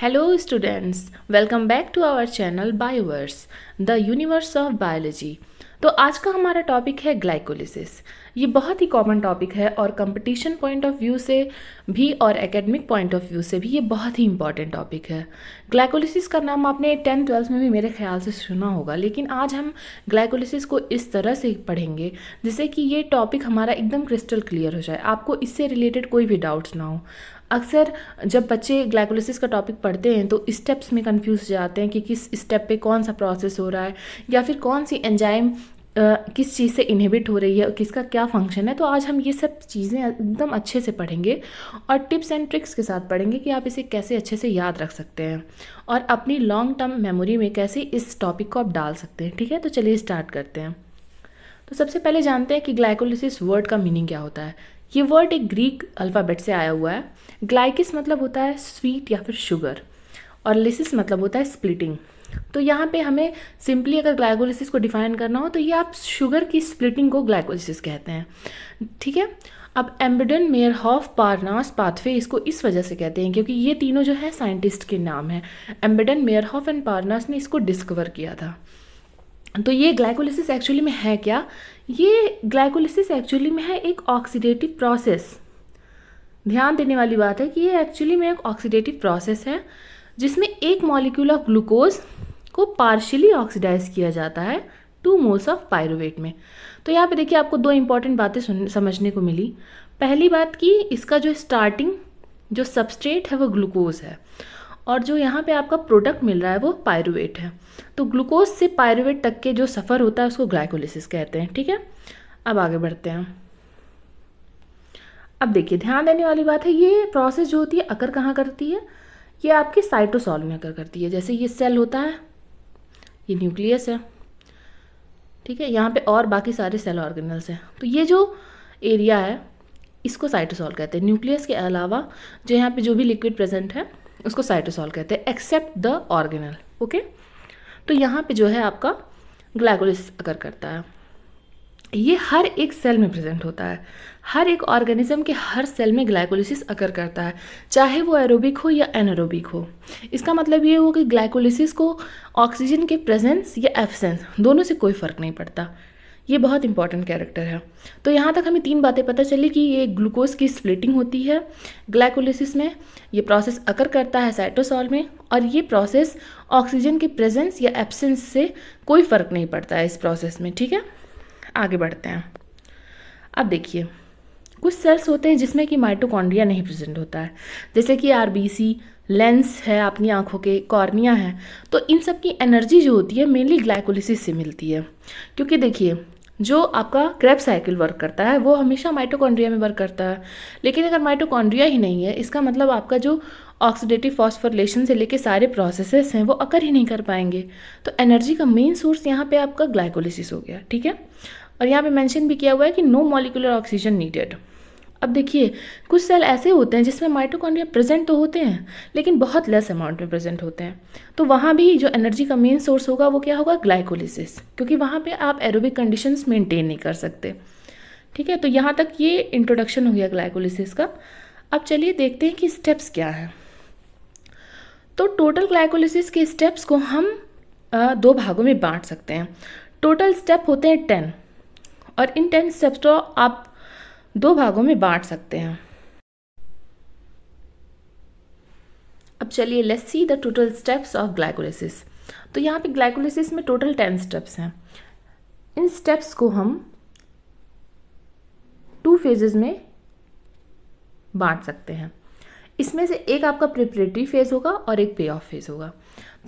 Hello students welcome back to our channel Bioverse the universe of biology तो आज का हमारा टॉपिक है ग्लाइकोलिसिस ये बहुत ही कॉमन टॉपिक है और कंपटीशन पॉइंट ऑफ व्यू से भी और एकेडमिक पॉइंट ऑफ व्यू से भी ये बहुत ही इंपॉर्टेंट टॉपिक है ग्लाइकोलिसिस का नाम आपने टेंथ ट्वेल्थ में भी मेरे ख्याल से सुना होगा लेकिन आज हम ग्लाइकोलिसिस को इस तरह से पढ़ेंगे जिससे कि ये टॉपिक हमारा एकदम क्रिस्टल क्लियर हो जाए आपको इससे रिलेटेड कोई भी डाउट्स ना हो अक्सर जब बच्चे ग्लाइकोलिसिस का टॉपिक पढ़ते हैं तो स्टेप्स में कन्फ्यूज जाते हैं कि किस स्टेप पे कौन सा प्रोसेस हो रहा है या फिर कौन सी एंजाइम किस चीज़ से इनहिबिट हो रही है किसका क्या फंक्शन है तो आज हम ये सब चीज़ें एकदम अच्छे से पढ़ेंगे और टिप्स एंड ट्रिक्स के साथ पढ़ेंगे कि आप इसे कैसे अच्छे से याद रख सकते हैं और अपनी लॉन्ग टर्म मेमोरी में कैसे इस टॉपिक को आप डाल सकते हैं ठीक है तो चलिए स्टार्ट करते हैं तो सबसे पहले जानते हैं कि ग्लाइकोलिसिस वर्ड का मीनिंग क्या होता है ये वर्ड एक ग्रीक अल्फ़ाबेट से आया हुआ है ग्लाइकिस मतलब होता है स्वीट या फिर शुगर और लिसिस मतलब होता है स्प्लिटिंग तो यहाँ पे हमें सिंपली अगर ग्लाइकोलिसिस को डिफाइन करना हो तो ये आप शुगर की स्प्लिटिंग को ग्लाइकोलिसिस कहते हैं ठीक है अब Embden Meyerhof Parnas pathway इसको इस वजह से कहते हैं क्योंकि ये तीनों जो है साइंटिस्ट के नाम हैं Embden Meyerhof and Parnas ने इसको डिस्कवर किया था तो ये ग्लाइकोलिसिस एक्चुअली में है क्या ये ग्लाइकोलिसिस एक्चुअली में है एक ऑक्सीडेटिव प्रोसेस ध्यान देने वाली बात है कि ये एक्चुअली में एक ऑक्सीडेटिव प्रोसेस है जिसमें एक मॉलिक्यूल ऑफ ग्लूकोज को पार्शियली ऑक्सीडाइज किया जाता है टू मोल्स ऑफ पायरोवेट में तो यहाँ पे देखिए आपको दो इंपॉर्टेंट बातें समझने को मिली पहली बात कि इसका जो स्टार्टिंग जो सबस्ट्रेट है वो ग्लूकोज है और जो यहाँ पे आपका प्रोडक्ट मिल रहा है वो पायरुवेट है तो ग्लूकोज से पायरुवेट तक के जो सफ़र होता है उसको ग्लाइकोलिसिस कहते हैं ठीक है अब आगे बढ़ते हैं अब देखिए ध्यान देने वाली बात है ये प्रोसेस जो होती है अकर कहाँ करती है ये आपकी साइटोसॉल में अकर करती है जैसे ये सेल होता है ये न्यूक्लियस है ठीक है यहाँ पे और बाकी सारे सेल ऑर्गेनल्स हैं तो ये जो एरिया है इसको साइटोसॉल कहते हैं न्यूक्लियस के अलावा जो यहाँ पे जो भी लिक्विड प्रेजेंट है उसको साइटोसॉल कहते हैं एक्सेप्ट द ऑर्गेनल ओके तो यहाँ पे जो है आपका ग्लाइकोलिस अगर करता है ये हर एक सेल में प्रेजेंट होता है हर एक ऑर्गेनिज्म के हर सेल में ग्लाइकोलिसिस अकर करता है चाहे वो एरोबिक हो या एनरोबिक हो इसका मतलब ये हो कि ग्लाइकोलिसिस को ऑक्सीजन के प्रेजेंस या एफसेंस दोनों से कोई फ़र्क नहीं पड़ता ये बहुत इंपॉर्टेंट कैरेक्टर है तो यहाँ तक हमें तीन बातें पता चली कि ये ग्लूकोज की स्प्लिटिंग होती है ग्लाइकोलिसिस में ये प्रोसेस अकर करता है साइटोसॉल में और ये प्रोसेस ऑक्सीजन के प्रेजेंस या एब्सेंस से कोई फ़र्क नहीं पड़ता है इस प्रोसेस में ठीक है आगे बढ़ते हैं अब देखिए कुछ सेल्स होते हैं जिसमें कि माइटोकॉन्ड्रिया नहीं प्रेजेंट होता है जैसे कि आर लेंस है अपनी आंखों के कॉर्निया है तो इन सब की एनर्जी जो होती है मेनली ग्लाइकोलिसिस से मिलती है क्योंकि देखिए जो आपका क्रेप साइकिल वर्क करता है वो हमेशा माइटोकॉन्ड्रिया में वर्क करता है लेकिन अगर माइटोकॉन्ड्रिया ही नहीं है इसका मतलब आपका जो ऑक्सीडेटिव फॉस्फोरलेशन से लेके सारे प्रोसेसेस हैं वो अकर ही नहीं कर पाएंगे तो एनर्जी का मेन सोर्स यहाँ पे आपका ग्लाइकोलिसिस हो गया ठीक है और यहाँ पे मेंशन भी किया हुआ है कि नो मॉलिकुलर ऑक्सीजन नीडेड अब देखिए कुछ सेल ऐसे होते हैं जिसमें माइटोकॉन्ड्रिया प्रेजेंट तो होते हैं लेकिन बहुत लेस अमाउंट में प्रेजेंट होते हैं तो वहाँ भी जो एनर्जी का मेन सोर्स होगा वो क्या होगा ग्लाइकोलिसिस क्योंकि वहाँ पे आप एरोबिक कंडीशंस मेंटेन नहीं कर सकते ठीक है तो यहाँ तक ये इंट्रोडक्शन हो गया ग्लाइकोलिसिस का अब चलिए देखते हैं कि स्टेप्स क्या है तो टोटल ग्लाइकोलिसिस के स्टेप्स को हम दो भागों में बांट सकते हैं टोटल स्टेप होते हैं टेन और इन टेन स्टेप्स को आप दो भागों में बांट सकते हैं अब चलिए let's see the total steps of glycolysis तो यहाँ पे ग्लाइकोलिसिस में टोटल टेन स्टेप्स हैं इन स्टेप्स को हम टू फेजेस में बांट सकते हैं इसमें से एक आपका प्रिपरेटरी फेज़ होगा और एक पे ऑफ फेज़ होगा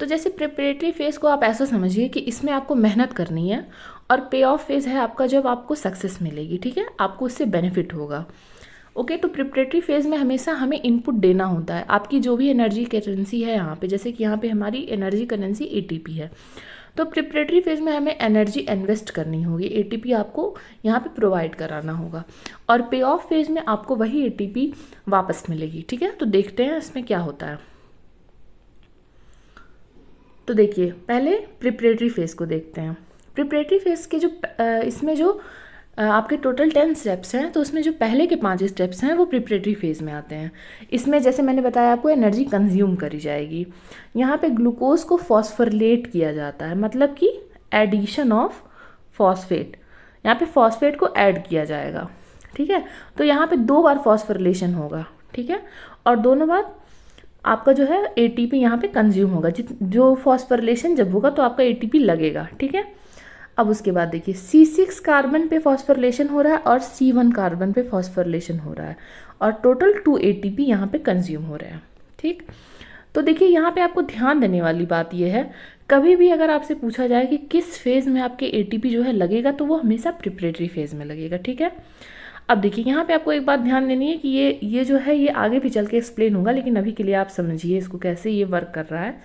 तो जैसे प्रिपरेटरी फेज़ को आप ऐसा समझिए कि इसमें आपको मेहनत करनी है और पे ऑफ फेज़ है आपका जब आपको सक्सेस मिलेगी ठीक है आपको उससे बेनिफिट होगा ओके okay, तो प्रिपरेटरी फेज़ में हमेशा हमें इनपुट देना होता है आपकी जो भी एनर्जी करेंसी है यहाँ पे जैसे कि यहाँ पे हमारी एनर्जी करेंसी एटीपी है तो प्रिपरेटरी फेज़ में हमें एनर्जी इन्वेस्ट करनी होगी एटीपी आपको यहाँ पे प्रोवाइड कराना होगा और पे ऑफ फेज़ में आपको वही एटीपी वापस मिलेगी ठीक है तो देखते हैं इसमें क्या होता है तो देखिए पहले प्रिपरेटरी फेज़ को देखते हैं प्रिपरेटरी फेज़ के जो इसमें जो आपके टोटल टेन स्टेप्स हैं तो उसमें जो पहले के पांच स्टेप्स हैं वो प्रिपरेटरी फेज़ में आते हैं इसमें जैसे मैंने बताया आपको एनर्जी कंज्यूम करी जाएगी यहाँ पे ग्लूकोज को फॉस्फरलेट किया जाता है मतलब कि एडिशन ऑफ फॉस्फेट यहाँ पे फॉस्फेट को ऐड किया जाएगा ठीक है तो यहाँ पे दो बार फॉस्फरलेशन होगा ठीक है और दोनों बार आपका जो है ए टी पी यहाँ पर कंज्यूम होगा जित जो फॉस्फरलेशन जब होगा तो आपका ए टी पी लगेगा ठीक है अब उसके बाद देखिए सी सिक्स कार्बन पे फॉस्फरलेशन हो रहा है और सी वन कार्बन पे फॉस्फरलेशन हो रहा है और total two A T P यहाँ पर कंज्यूम हो रहा है ठीक तो देखिए यहाँ पे आपको ध्यान देने वाली बात यह है कभी भी अगर आपसे पूछा जाए कि किस फेज़ में आपके पी जो है लगेगा तो वो हमेशा प्रिपरेटरी फेज़ में लगेगा ठीक है अब देखिए यहाँ पे आपको एक बात ध्यान देनी है कि ये ये जो है ये आगे भी चल के एक्सप्लेन होगा लेकिन अभी के लिए आप समझिए इसको कैसे ये वर्क कर रहा है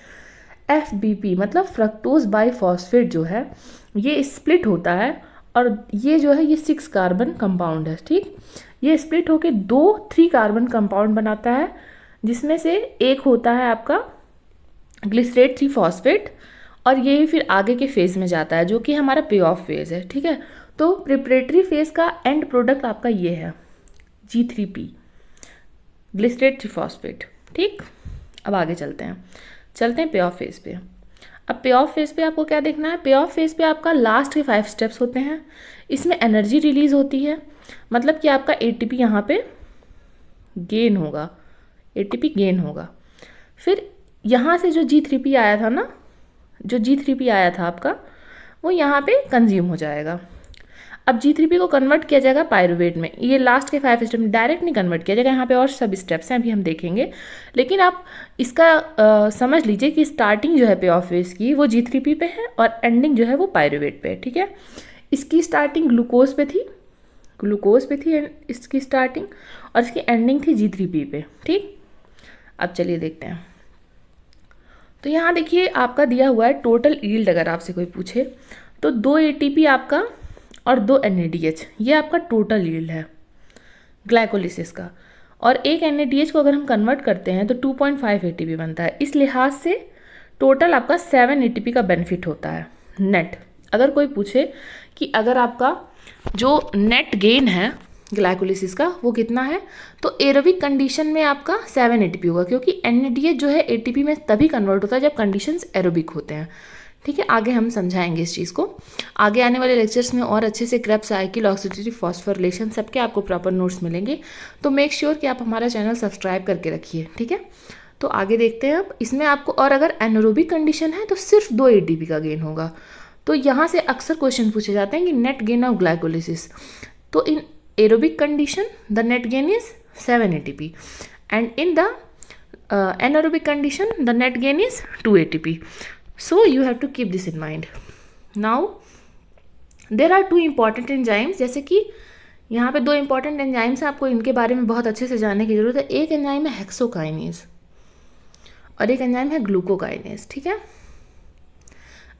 एफ मतलब फ्रक्टोज बाई फॉस्फेट जो है ये स्प्लिट होता है और ये जो है ये सिक्स कार्बन कंपाउंड है ठीक ये स्प्लिट होके दो थ्री कार्बन कंपाउंड बनाता है जिसमें से एक होता है आपका ग्लिसरेट थ्री फॉस्फेट और ये फिर आगे के फेज़ में जाता है जो कि हमारा पे ऑफ फेज़ है ठीक है तो प्रिपरेटरी फेज़ का एंड प्रोडक्ट आपका ये है G three P glycerate three phosphate ठीक अब आगे चलते हैं चलते हैं पे ऑफ फेज़ पे अब पे ऑफ फेज पे आपको क्या देखना है पे ऑफ फेज पे आपका लास्ट के फाइव स्टेप्स होते हैं इसमें एनर्जी रिलीज होती है मतलब कि आपका ए टी पी यहाँ पे गेन होगा ए टी पी गेन होगा फिर यहाँ से जो जी थ्री पी आया था ना जो जी थ्री पी आया था आपका वो यहाँ पे कंज्यूम हो जाएगा अब जी थ्री पी को कन्वर्ट किया जाएगा पायरुवेट में ये लास्ट के फाइव स्टेप में डायरेक्ट नहीं कन्वर्ट किया जाएगा यहाँ पे और सब स्टेप्स हैं अभी हम देखेंगे लेकिन आप इसका आ, समझ लीजिए कि स्टार्टिंग जो है पे ऑफ की वो जी थ्री पी पे है और एंडिंग जो है वो पायरुवेट पे है ठीक है इसकी स्टार्टिंग ग्लूकोज पे थी ग्लूकोज पे थी इसकी स्टार्टिंग और इसकी एंडिंग थी जी थ्री पी पे ठीक अब चलिए देखते हैं तो यहाँ देखिए आपका दिया हुआ है टोटल ईल्ड अगर आपसे कोई पूछे तो दो ए आपका और दो एन ये आपका टोटल यील्ड है ग्लाइकोलिसिस का और एक एन को अगर हम कन्वर्ट करते हैं तो 2.5 पॉइंट बनता है इस लिहाज से टोटल आपका 7 ए का बेनिफिट होता है नेट अगर कोई पूछे कि अगर आपका जो नेट गेन है ग्लाइकोलिसिस का वो कितना है तो एरोबिक कंडीशन में आपका सेवन ए होगा क्योंकि एन जो है ए में तभी कन्वर्ट होता है जब कंडीशन एरोबिक होते हैं ठीक है आगे हम समझाएंगे इस चीज़ को आगे आने वाले लेक्चर्स में और अच्छे से क्रब्स आइकिल ऑक्सीडेटिव फॉस्फोरिलेशन सबके आपको प्रॉपर नोट्स मिलेंगे तो मेक श्योर sure कि आप हमारा चैनल सब्सक्राइब करके रखिए ठीक है तो आगे देखते हैं अब इसमें आपको और अगर एनोरोबिक कंडीशन है तो सिर्फ दो ए का गेन होगा तो यहाँ से अक्सर क्वेश्चन पूछे जाते हैं कि नेट गेन ऑफ ग्लाइकोलिसिस तो in aerobic condition the net gain is seven A and in the anaerobic condition the net gain is two A so you have to keep this in mind now there are two important enzymes जैसे कि यहाँ पे दो important enzymes हैं आपको इनके बारे में बहुत अच्छे से जानने की ज़रूरत है एक एंजाइम है हेक्सोकाइनेज और एक एंजाइम है ग्लूकोकाइनेज ठीक है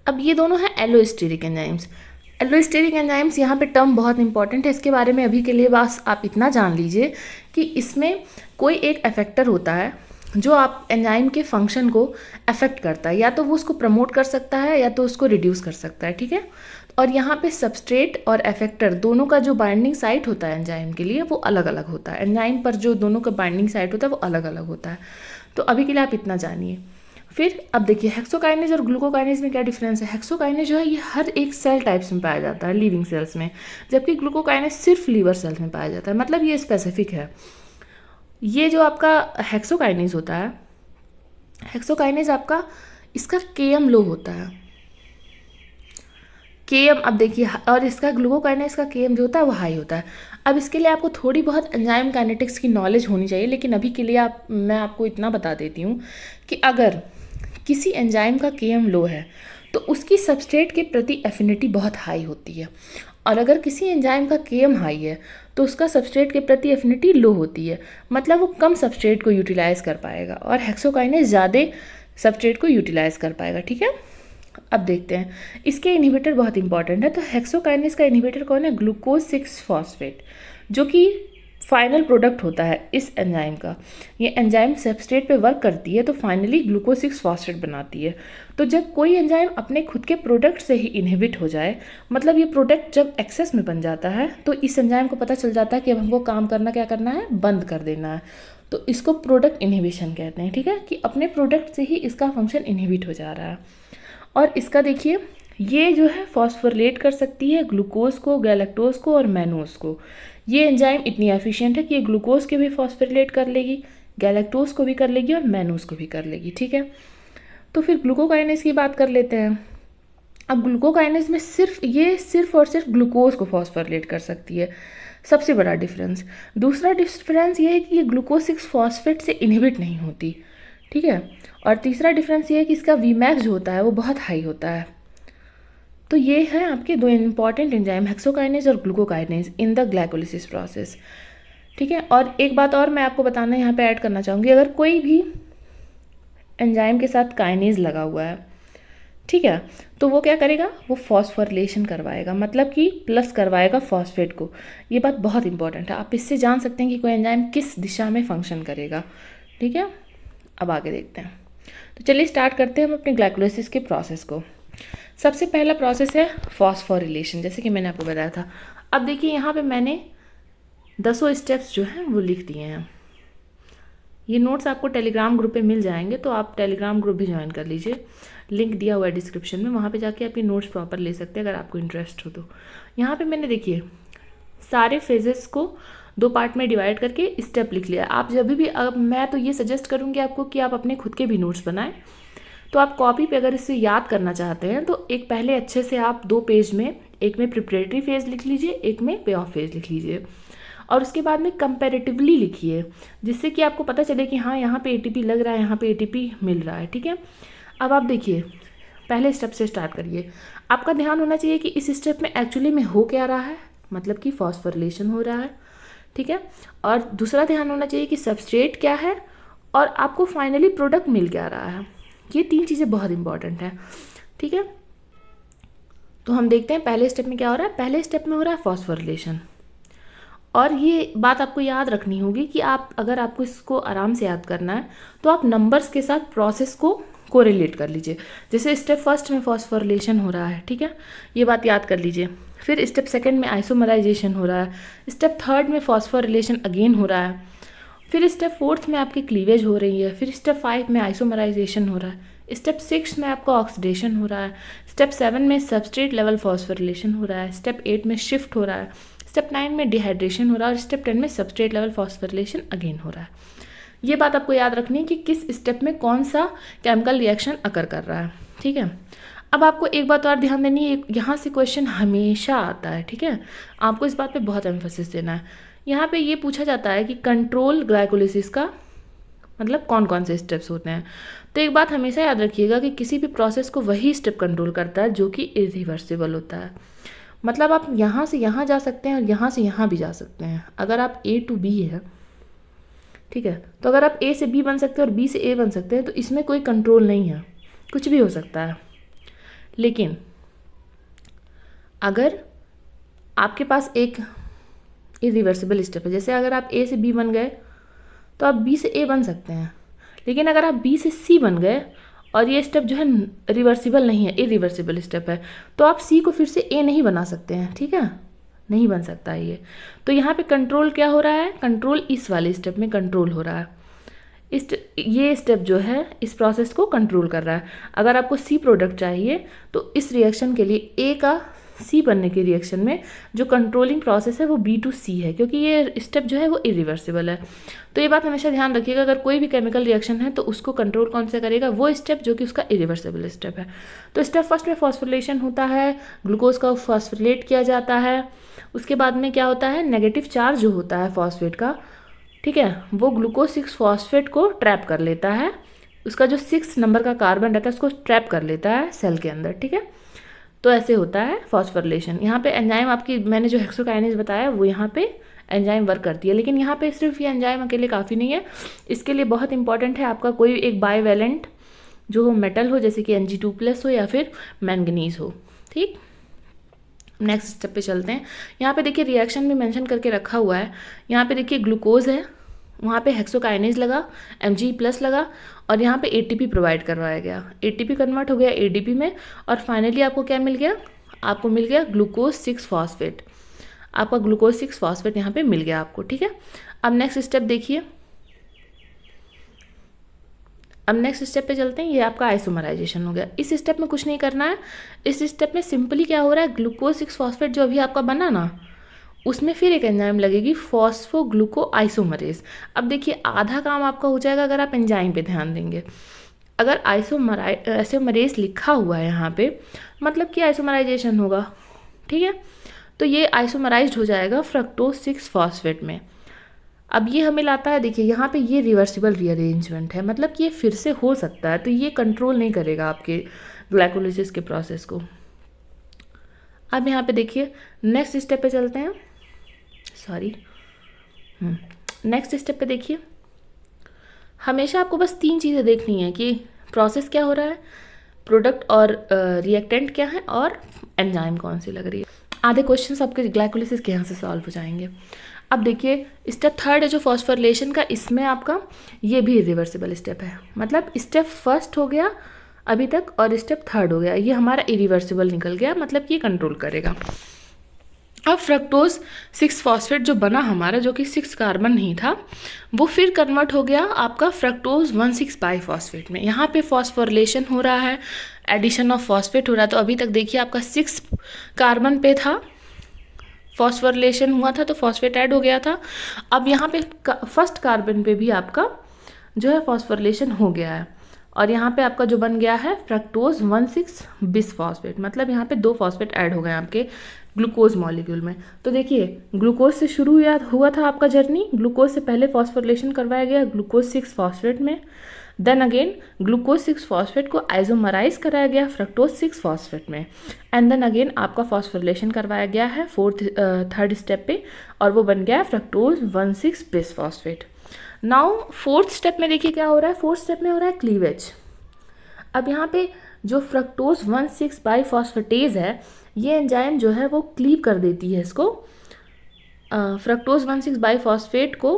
अब ये दोनों हैं एलोस्टेरिक एंजाइम्स एलोस्टेरिक एंजाइम्स यहाँ पे टर्म बहुत इंपॉर्टेंट है इसके बारे में अभी के लिए बस आप इतना जान लीजिए कि इसमें कोई एक अफेक्टर होता है जो आप एंजाइम के फंक्शन को अफेक्ट करता है या तो वो उसको प्रमोट कर सकता है या तो उसको रिड्यूस कर सकता है ठीक है और यहाँ पे सबस्ट्रेट और एफेक्टर दोनों का जो बाइंडिंग साइट होता है एंजाइम के लिए वो अलग अलग होता है एंजाइम पर जो दोनों का बाइंडिंग साइट होता है वो अलग अलग होता है तो अभी के लिए आप इतना जानिए फिर अब देखिए हेक्सोकाइनेज और ग्लूकोकाइनेज में क्या डिफरेंस है हेक्सोकाइनेज जो है ये हर एक सेल टाइप्स में पाया जाता है लिविंग सेल्स में जबकि ग्लूकोकाइनेज सिर्फ लीवर सेल्स में पाया जाता है मतलब ये स्पेसिफिक है ये जो आपका हेक्सोकाइनेज होता है हेक्सोकाइनेज आपका इसका के एम लो होता है के एम अब देखिए और इसका ग्लूकोकाइनेज का के एम जो होता है वो हाई होता है अब इसके लिए आपको थोड़ी बहुत एंजाइम काइनेटिक्स की नॉलेज होनी चाहिए लेकिन अभी के लिए आप मैं आपको इतना बता देती हूँ कि अगर किसी एंजाइम का के एम लो है तो उसकी सबस्ट्रेट के प्रति एफिनिटी बहुत हाई होती है और अगर किसी एंजाइम का के एम हाई है तो उसका सब्सट्रेट के प्रति एफिनिटी लो होती है मतलब वो कम सब्सट्रेट को यूटिलाइज़ कर पाएगा और हेक्सोकाइनेस ज़्यादा सब्सट्रेट को यूटिलाइज़ कर पाएगा ठीक है अब देखते हैं इसके इन्हीबिटर बहुत इंपॉर्टेंट है तो हेक्सोकाइनेस का इन्हीबिटर कौन है ग्लूकोज सिक्स फॉस्फेट जो कि फाइनल प्रोडक्ट होता है इस एंजाइम का ये एंजाइम सेबस्टेट पे वर्क करती है तो फाइनली ग्लूकोसिक्स फॉस्टेट बनाती है तो जब कोई एंजाइम अपने खुद के प्रोडक्ट से ही इनहिबिट हो जाए मतलब ये प्रोडक्ट जब एक्सेस में बन जाता है तो इस एंजाइम को पता चल जाता है कि अब हमको काम करना क्या करना है बंद कर देना है तो इसको प्रोडक्ट इनहिबिशन कहते हैं ठीक है कि अपने प्रोडक्ट से ही इसका फंक्शन इनहिबिट हो जा रहा है और इसका देखिए ये जो है फॉस्फोरलेट कर सकती है ग्लूकोज को गैलेक्टोज को और मैनोज को ये एंजाइम इतनी एफिशिएंट है कि ये ग्लूकोज के भी फॉस्फेरिलेट कर लेगी गैलेक्टोज को भी कर लेगी और मैनोज को भी कर लेगी ठीक है तो फिर ग्लूकोकाइनेस की बात कर लेते हैं अब ग्लूकोकाइनेस में सिर्फ ये सिर्फ और सिर्फ ग्लूकोज को फॉस्फोरिलेट कर सकती है सबसे बड़ा डिफरेंस दूसरा डिफरेंस ये है कि ये ग्लूकोज सिक्स फॉस्फेट से इनहिबिट नहीं होती ठीक है और तीसरा डिफरेंस ये है कि इसका वी मैक्स जो होता है वो बहुत हाई होता है तो ये है आपके दो इंपॉर्टेंट एंजाइम हेक्सोकाइनेज और glucokinase in the glycolysis process ठीक है और एक बात और मैं आपको बताना यहाँ पे ऐड करना चाहूँगी अगर कोई भी एंजाइम के साथ काइनेज लगा हुआ है ठीक है तो वो क्या करेगा वो फॉस्फोरलेशन करवाएगा मतलब कि प्लस करवाएगा फॉस्फेट को ये बात बहुत इंपॉर्टेंट है आप इससे जान सकते हैं कि कोई एंजाइम किस दिशा में फंक्शन करेगा ठीक है अब आगे देखते हैं तो चलिए स्टार्ट करते हैं हम अपने ग्लाइकोलिसिस के प्रोसेस को सबसे पहला प्रोसेस है फॉस्फोरिलेशन जैसे कि मैंने आपको बताया था अब देखिए यहाँ पे मैंने दसों स्टेप्स जो हैं वो लिख दिए हैं ये नोट्स आपको टेलीग्राम ग्रुप पे मिल जाएंगे तो आप टेलीग्राम ग्रुप भी ज्वाइन कर लीजिए लिंक दिया हुआ है डिस्क्रिप्शन में वहाँ पे जाके आप ये नोट्स प्रॉपर ले सकते हैं अगर आपको इंटरेस्ट हो तो यहाँ पे मैंने देखिए सारे फेजेस को दो पार्ट में डिवाइड करके स्टेप लिख लिया आप जब भी अब मैं तो ये सजेस्ट करूँगी आपको कि आप अपने खुद के भी नोट्स बनाएं तो आप कॉपी पे अगर इसे याद करना चाहते हैं तो एक पहले अच्छे से आप दो पेज में एक में प्रिपरेटरी फेज लिख लीजिए एक में पे ऑफ फेज लिख लीजिए और उसके बाद में कंपेरेटिवली लिखिए जिससे कि आपको पता चले कि हाँ यहाँ पे एटीपी लग रहा है यहाँ पे एटीपी मिल रहा है ठीक है अब आप देखिए पहले स्टेप से स्टार्ट करिए आपका ध्यान होना चाहिए कि इस स्टेप में एक्चुअली में हो क्या रहा है मतलब कि फॉस्फोरिलेशन हो रहा है ठीक है और दूसरा ध्यान होना चाहिए कि सबस्ट्रेट क्या है और आपको फाइनली प्रोडक्ट मिल क्या रहा है ये तीन चीज़ें बहुत इंपॉर्टेंट हैं ठीक है तो हम देखते हैं पहले स्टेप में क्या हो रहा है पहले स्टेप में हो रहा है फॉस्फोरिलेशन और ये बात आपको याद रखनी होगी कि आप अगर आपको इसको आराम से याद करना है तो आप नंबर्स के साथ प्रोसेस को कोरिलेट कर लीजिए जैसे स्टेप फर्स्ट में फॉस्फोरिलेशन हो रहा है ठीक है ये बात याद कर लीजिए फिर स्टेप सेकंड में आइसोमराइजेशन हो रहा है स्टेप थर्ड में फॉस्फोरिलेशन अगेन हो रहा है फिर स्टेप फोर्थ में आपकी क्लीवेज हो रही है फिर स्टेप फाइव में आइसोमराइजेशन हो रहा है स्टेप सिक्स में आपका ऑक्सीडेशन हो रहा है स्टेप सेवन में सबस्ट्रेट लेवल फॉस्फोरिलेशन हो रहा है स्टेप एट में शिफ्ट हो रहा है स्टेप नाइन में डिहाइड्रेशन हो रहा है और स्टेप टेन में सबस्ट्रेट लेवल फॉस्फोरिलेशन अगेन हो रहा है ये बात आपको याद रखनी है कि किस स्टेप में कौन सा केमिकल रिएक्शन अकर कर रहा है ठीक है अब आपको एक बात और ध्यान देनी है यहाँ से क्वेश्चन हमेशा आता है ठीक है आपको इस बात पे बहुत एम्फोसिस देना है यहाँ पे ये पूछा जाता है कि कंट्रोल ग्लाइकोलिसिस का मतलब कौन कौन से स्टेप्स होते हैं तो एक बात हमेशा याद रखिएगा कि किसी भी प्रोसेस को वही स्टेप कंट्रोल करता है जो कि इरिवर्सिबल होता है मतलब आप यहाँ से यहाँ जा सकते हैं और यहाँ से यहाँ भी जा सकते हैं अगर आप ए टू बी है ठीक है तो अगर आप ए से बी बन सकते हैं और बी से ए बन सकते हैं तो इसमें कोई कंट्रोल नहीं है कुछ भी हो सकता है लेकिन अगर आपके पास एक ये रिवर्सिबल स्टेप है जैसे अगर आप ए से बी बन गए तो आप बी से ए बन सकते हैं लेकिन अगर आप बी से सी बन गए और ये स्टेप जो है रिवर्सिबल नहीं है ए रिवर्सिबल स्टेप है तो आप सी को फिर से ए नहीं बना सकते हैं ठीक है नहीं बन सकता ये तो यहाँ पे कंट्रोल क्या हो रहा है कंट्रोल इस वाले स्टेप में कंट्रोल हो रहा है इस ये स्टेप जो है इस प्रोसेस को कंट्रोल कर रहा है अगर आपको सी प्रोडक्ट चाहिए तो इस रिएक्शन के लिए ए का सी बनने के रिएक्शन में जो कंट्रोलिंग प्रोसेस है वो बी टू सी है क्योंकि ये स्टेप जो है वो इरिवर्सिबल है तो ये बात हमेशा ध्यान रखिएगा अगर कोई भी केमिकल रिएक्शन है तो उसको कंट्रोल कौन सा करेगा वो स्टेप जो कि उसका इरिवर्सिबल स्टेप है तो स्टेप फर्स्ट में फॉस्फोलेशन होता है ग्लूकोज का फॉस्फोलेट किया जाता है उसके बाद में क्या होता है नेगेटिव चार्ज जो होता है फॉस्फेट का ठीक है वो ग्लूकोज सिक्स फॉस्फेट को ट्रैप कर लेता है उसका जो सिक्स नंबर का कार्बन रहता है उसको ट्रैप कर लेता है सेल के अंदर ठीक है तो ऐसे होता है फॉस्फोरिलेशन यहाँ पे एंजाइम आपकी मैंने जो हेक्सोकाइनिस बताया वो यहाँ पे एंजाइम वर्क करती है लेकिन यहाँ पे सिर्फ ये एंजाइम अकेले काफ़ी नहीं है इसके लिए बहुत इंपॉर्टेंट है आपका कोई एक बायवेलेंट जो हो मेटल हो जैसे कि एन जी टू प्लस हो या फिर मैंगनीज हो ठीक नेक्स्ट स्टेप पे चलते हैं यहाँ पे देखिए रिएक्शन भी मेंशन करके रखा हुआ है यहाँ पे देखिए ग्लूकोज है वहाँ पे हेक्सोकाइनेज लगा एम प्लस लगा और यहाँ पे ए प्रोवाइड करवाया गया ए कन्वर्ट हो गया ए में और फाइनली आपको क्या मिल गया आपको मिल गया ग्लूकोज सिक्स फॉस्फेट आपका ग्लूकोज सिक्स फॉस्फेट यहाँ पे मिल गया आपको ठीक है अब नेक्स्ट स्टेप देखिए अब नेक्स्ट स्टेप पे चलते हैं ये आपका आइसोमराइजेशन हो गया इस स्टेप में कुछ नहीं करना है इस स्टेप में सिंपली क्या हो रहा है ग्लूकोज सिक्स फॉस्फेट जो अभी आपका बना ना उसमें फिर एक एंजाइम लगेगी फॉस्फोग्लूको आइसोमरेज अब देखिए आधा काम आपका हो जाएगा अगर आप एंजाइम पे ध्यान देंगे अगर आइसोमराइ आइसोमरेज लिखा हुआ है यहाँ पे मतलब कि आइसोमराइजेशन होगा ठीक है तो ये आइसोमराइज हो जाएगा फ्रक्टोज सिक्स फॉस्फेट में अब ये हमें लाता है देखिए यहाँ पे ये रिवर्सिबल रीअरेंजमेंट है मतलब कि ये फिर से हो सकता है तो ये कंट्रोल नहीं करेगा आपके ग्लाइकोलिसिस के प्रोसेस को अब यहाँ पे देखिए नेक्स्ट स्टेप पे चलते हैं सॉरी नेक्स्ट स्टेप पे देखिए हमेशा आपको बस तीन चीज़ें देखनी है कि प्रोसेस क्या हो रहा है प्रोडक्ट और रिएक्टेंट क्या है और एंजाइम कौन सी लग रही है आधे क्वेश्चन आपके ग्लाइकोलिसिस के यहाँ से सॉल्व हो जाएंगे अब देखिए स्टेप थर्ड है जो फॉस्फोरिलेशन का इसमें आपका ये भी रिवर्सिबल स्टेप है मतलब स्टेप फर्स्ट हो गया अभी तक और स्टेप थर्ड हो गया ये हमारा इरिवर्सिबल निकल गया मतलब ये कंट्रोल करेगा अब फ्रक्टोज सिक्स फॉस्फेट जो बना हमारा जो कि सिक्स कार्बन नहीं था वो फिर कन्वर्ट हो गया आपका fructose one six bisphosphate में यहाँ पे फॉस्फोरलेशन हो रहा है एडिशन ऑफ फॉस्फेट हो रहा है तो अभी तक देखिए आपका सिक्स कार्बन पे था फॉस्फोरलेशन हुआ था तो फॉस्फेट ऐड हो गया था अब यहाँ पे फर्स्ट कार्बन पे भी आपका जो है फॉस्फोरलेशन हो गया है और यहाँ पे आपका जो बन गया है फ्रक्टोज वन सिक्स बिसफॉस्फेट मतलब यहाँ पे दो फॉस्फेट ऐड हो गए आपके ग्लूकोज मॉलिक्यूल में तो देखिए ग्लूकोज से शुरू हुआ हुआ था आपका जर्नी ग्लूकोज से पहले फॉस्फोरिलेशन करवाया गया ग्लूकोज सिक्स फॉस्फेट में then again glucose six phosphate को आइजोमराइज कराया गया फ्रक्टोज सिक्स फॉस्फेट में एंड देन अगेन आपका फॉस्फोरिलेशन करवाया गया है फोर्थ थर्ड स्टेप पे और वो बन गया है fructose one six bisphosphate now fourth step में देखिए क्या हो रहा है फोर्थ स्टेप में हो रहा है क्लीवेज अब यहाँ पे जो fructose one six bisphosphatase है ये एंजाइम जो है वो क्लीव कर देती है इसको fructose one six bisphosphate को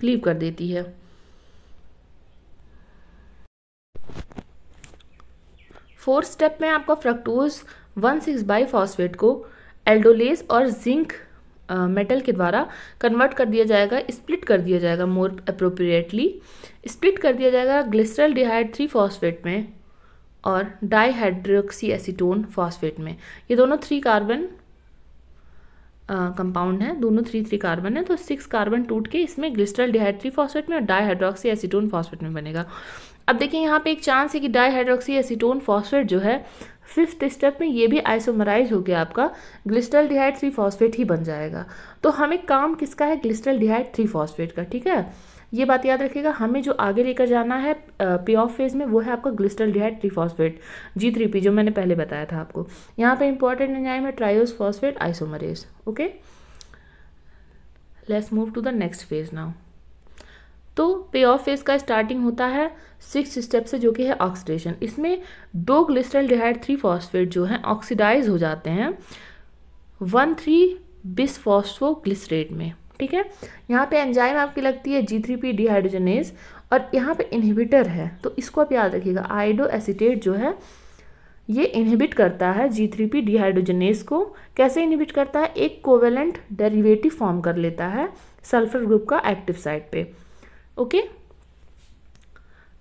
क्लीव कर देती है फोर्थ स्टेप में आपका fructose one six bisphosphate को एल्डोलेस और जिंक मेटल के द्वारा कन्वर्ट कर दिया जाएगा स्प्लिट कर दिया जाएगा मोर अप्रोप्रिएटली स्प्लिट कर दिया जाएगा ग्लिसरल डिहाइड थ्री फॉस्फेट में और डाईहाइड्रोक्सी एसीटोन फॉस्फेट में ये दोनों थ्री कार्बन कंपाउंड है दोनों थ्री थ्री कार्बन है तो सिक्स कार्बन टूट के इसमें ग्लिस्टरल डिहाइड्री फॉस्फेट में और डाईहाइड्रोक्सी एसीटोन फॉस्फेट में बनेगा अब देखिए यहाँ पे एक चांस है कि डाईहाइड्रोक्सी एसीटोन फॉस्फेट जो है फिफ्थ स्टेप में ये भी आइसोमराइज हो गया आपका ग्लिस्टल डिहाइड थ्री फॉस्फेट ही बन जाएगा तो हमें काम किसका है ग्लिस्टल डिहाइड थ्री फॉस्फेट का ठीक है ये बात याद रखिएगा हमें जो आगे लेकर जाना है पी ऑफ फेज में वो है आपका glyceraldehyde phosphate G three P जो मैंने पहले बताया था आपको यहाँ पर इंपॉर्टेंट एंजाइम है triose phosphate isomerase okay let's move to the next phase now तो पे ऑफ फेज का स्टार्टिंग होता है सिक्स स्टेप से जो कि है ऑक्सीडेशन इसमें दो ग्लिस्टरल डिहाइड थ्री फॉस्फेट जो हैं ऑक्सीडाइज हो जाते हैं वन थ्री बिस ग्लिस्टरेट में ठीक है यहाँ पे एंजाइम आपकी लगती है जी थ्री पी डिहाइड्रोजनेज और यहाँ पे इनहिबिटर है तो इसको आप याद रखिएगा आइडो एसिटेट जो है ये इनहिबिट करता है जी थ्री पी डिहाइड्रोजनेज को कैसे इनहिबिट करता है एक कोवेलेंट डेरिवेटिव फॉर्म कर लेता है सल्फर ग्रुप का एक्टिव साइड पर ओके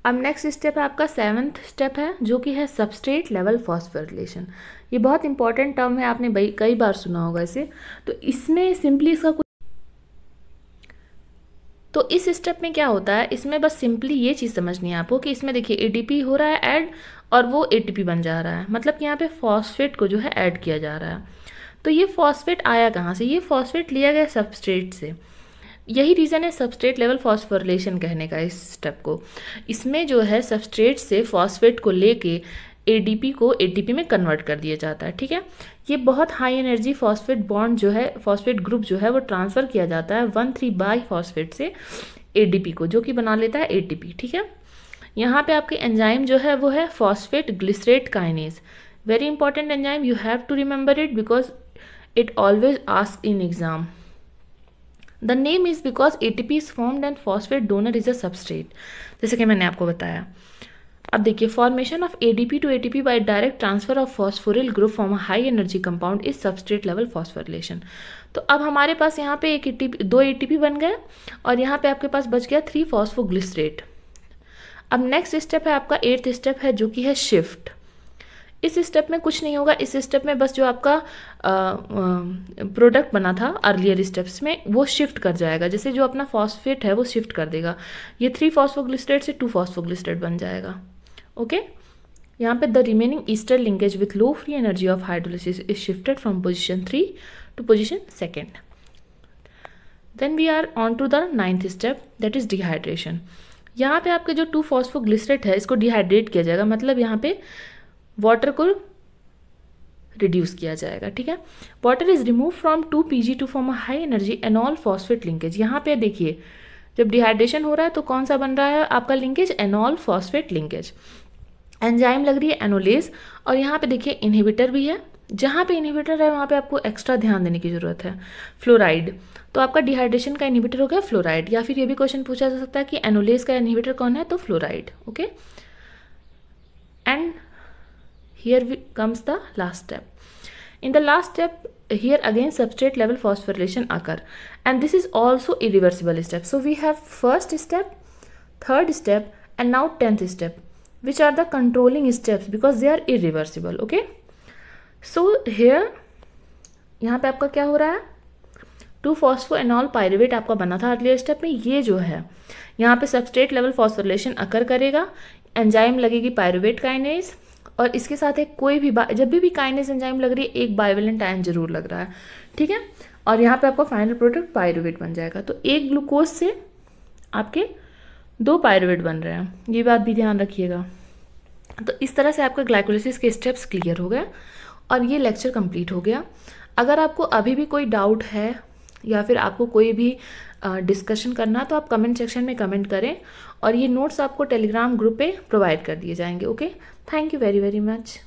अब नेक्स्ट स्टेप है आपका सेवन्थ स्टेप है जो कि है सबस्ट्रेट लेवल फॉस्फोरिलेशन ये बहुत इंपॉर्टेंट टर्म है आपने कई बार सुना होगा इसे तो इसमें सिंपली इसका कुछ तो इस स्टेप में क्या होता है इसमें बस सिंपली ये चीज़ समझनी है आपको कि इसमें देखिए एडीपी हो रहा है ऐड और वो एटीपी बन जा रहा है मतलब कि यहाँ पे फॉस्फेट को जो है ऐड किया जा रहा है तो ये फॉस्फेट आया कहाँ से ये फॉस्फेट लिया गया सबस्ट्रेट से यही रीज़न है सबस्ट्रेट लेवल फॉस्फोरिलेशन कहने का इस स्टेप को इसमें जो है सबस्ट्रेट से फॉस्फेट को लेके ए को ए में कन्वर्ट कर दिया जाता है ठीक है ये बहुत हाई एनर्जी फॉस्फेट बॉन्ड जो है फॉस्फेट ग्रुप जो है वो ट्रांसफ़र किया जाता है वन थ्री बाई फॉस्फेट से ए को जो कि बना लेता है ए ठीक है यहाँ पे आपके एंजाइम जो है वो है phosphate glycerate kinase very important enzyme you have to remember it because it always ask in exam the name is because A T P is formed and phosphate donor is a substrate जैसे कि मैंने आपको बताया अब देखिए formation of A D P to A T P by direct transfer of phosphoryl group form high energy compound is substrate level phosphorylation तो अब हमारे पास यहाँ पे एक एटीपी दो पी बन गए और यहाँ पे आपके पास बच गया थ्री फॉस्फोग्लिसरेट अब नेक्स्ट स्टेप है आपका एट्थ स्टेप है जो कि है शिफ्ट इस स्टेप में कुछ नहीं होगा इस स्टेप में बस जो आपका प्रोडक्ट बना था अर्लियर स्टेप्स में वो शिफ्ट कर जाएगा जैसे जो अपना फॉस्फेट है वो शिफ्ट कर देगा ये थ्री फॉस्फोग्लिस्टेट से टू फॉस्फोग्लिस्टेट बन जाएगा ओके यहाँ पे the remaining ester linkage with low free energy of hydrolysis is shifted from position three to position second then we are on to the ninth step that is dehydration यहाँ पे आपके जो to फॉस्फोग्लिस्टेट है इसको dehydrate किया जाएगा मतलब यहाँ पे वाटर को रिड्यूस किया जाएगा ठीक है water is remove from two P G to form a high energy enol phosphate linkage यहाँ पे देखिए जब डिहाइड्रेशन हो रहा है तो कौन सा बन रहा है आपका linkage enol phosphate linkage enzyme लग रही है एनोलेज और यहाँ पे देखिए इनहिबिटर भी है जहाँ पे इनहिबिटर है वहाँ पे आपको एक्स्ट्रा ध्यान देने की ज़रूरत है फ्लोराइड तो आपका डिहाइड्रेशन का इनहिबिटर हो गया फ्लोराइड या फिर ये भी क्वेश्चन पूछा जा सकता है कि एनोलेज का इनहिबिटर कौन है तो fluoride okay and here we, comes the last step in the last step here again substrate level phosphorylation occur and this is also irreversible step so we have first step third step and now 10th step which are the controlling steps because they are irreversible okay so here यहाँ पे आपका क्या हो रहा है to phospho enol pyruvate आपका बना था अर्लियर स्टेप में ये जो है यहाँ पे सबस्टेट लेवल फॉस्फोरिलेशन अकर करेगा एंजाइम लगेगी पायरेवेट काइनेज और इसके साथ एक कोई भी जब भी भी काइंडनेस एंजाइम लग रही है एक बाइवेलेंट आयन जरूर लग रहा है ठीक है और यहाँ पे आपका फाइनल प्रोडक्ट पायरुवेट बन जाएगा तो एक ग्लूकोज से आपके दो पायरुवेट बन रहे हैं ये बात भी ध्यान रखिएगा तो इस तरह से आपका ग्लाइकोलिसिस के स्टेप्स क्लियर हो गए और ये लेक्चर कंप्लीट हो गया अगर आपको अभी भी कोई डाउट है या फिर आपको कोई भी डिस्कशन करना तो आप कमेंट सेक्शन में कमेंट करें और ये नोट्स आपको टेलीग्राम ग्रुप पे प्रोवाइड कर दिए जाएंगे okay Thank you very very much.